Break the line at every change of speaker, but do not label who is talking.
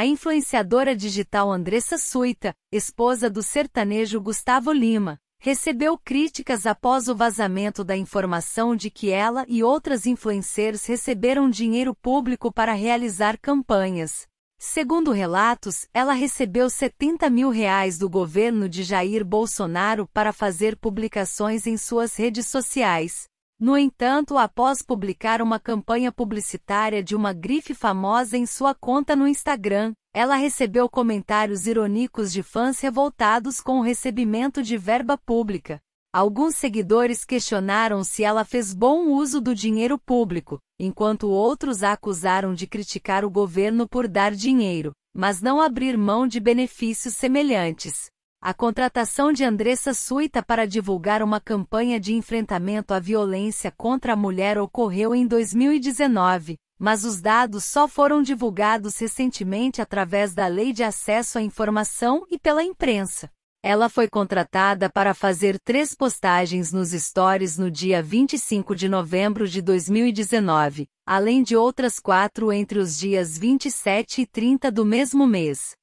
A influenciadora digital Andressa Suita, esposa do sertanejo Gustavo Lima, recebeu críticas após o vazamento da informação de que ela e outras influencers receberam dinheiro público para realizar campanhas. Segundo relatos, ela recebeu 70 mil reais do governo de Jair Bolsonaro para fazer publicações em suas redes sociais, no entanto, após publicar uma campanha publicitária de uma grife famosa em sua conta no Instagram, ela recebeu comentários irônicos de fãs revoltados com o recebimento de verba pública. Alguns seguidores questionaram se ela fez bom uso do dinheiro público, enquanto outros a acusaram de criticar o governo por dar dinheiro, mas não abrir mão de benefícios semelhantes. A contratação de Andressa Suita para divulgar uma campanha de enfrentamento à violência contra a mulher ocorreu em 2019, mas os dados só foram divulgados recentemente através da Lei de Acesso à Informação e pela imprensa. Ela foi contratada para fazer três postagens nos stories no dia 25 de novembro de 2019, além de outras quatro entre os dias 27 e 30 do mesmo mês.